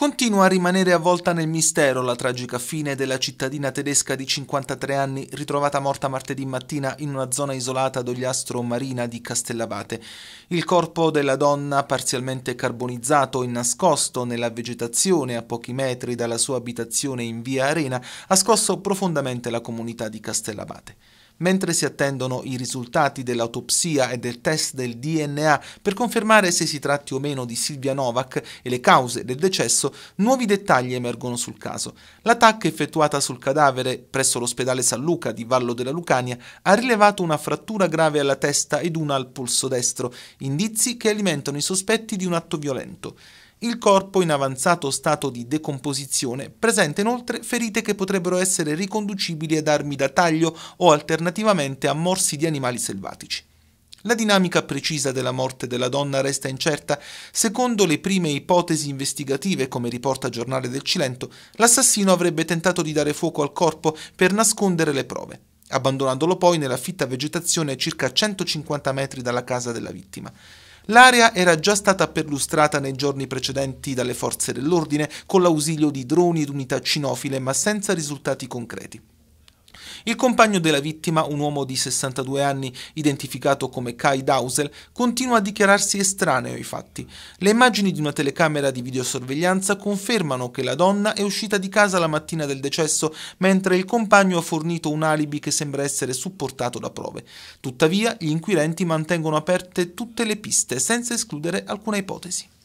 Continua a rimanere avvolta nel mistero la tragica fine della cittadina tedesca di 53 anni ritrovata morta martedì mattina in una zona isolata d'Ogliastro Marina di Castellabate. Il corpo della donna, parzialmente carbonizzato e nascosto nella vegetazione a pochi metri dalla sua abitazione in via Arena, ha scosso profondamente la comunità di Castellabate mentre si attendono i risultati dell'autopsia e del test del DNA per confermare se si tratti o meno di Silvia Novak e le cause del decesso, nuovi dettagli emergono sul caso. L'attacca effettuata sul cadavere presso l'ospedale San Luca di Vallo della Lucania ha rilevato una frattura grave alla testa ed una al polso destro, indizi che alimentano i sospetti di un atto violento. Il corpo in avanzato stato di decomposizione presenta inoltre ferite che potrebbero essere riconducibili ad armi da taglio o alternativamente a morsi di animali selvatici. La dinamica precisa della morte della donna resta incerta. Secondo le prime ipotesi investigative, come riporta Giornale del Cilento, l'assassino avrebbe tentato di dare fuoco al corpo per nascondere le prove, abbandonandolo poi nella fitta vegetazione a circa 150 metri dalla casa della vittima. L'area era già stata perlustrata nei giorni precedenti dalle forze dell'ordine con l'ausilio di droni ed unità cinofile, ma senza risultati concreti. Il compagno della vittima, un uomo di 62 anni identificato come Kai Dausel, continua a dichiararsi estraneo ai fatti. Le immagini di una telecamera di videosorveglianza confermano che la donna è uscita di casa la mattina del decesso, mentre il compagno ha fornito un alibi che sembra essere supportato da prove. Tuttavia, gli inquirenti mantengono aperte tutte le piste, senza escludere alcuna ipotesi.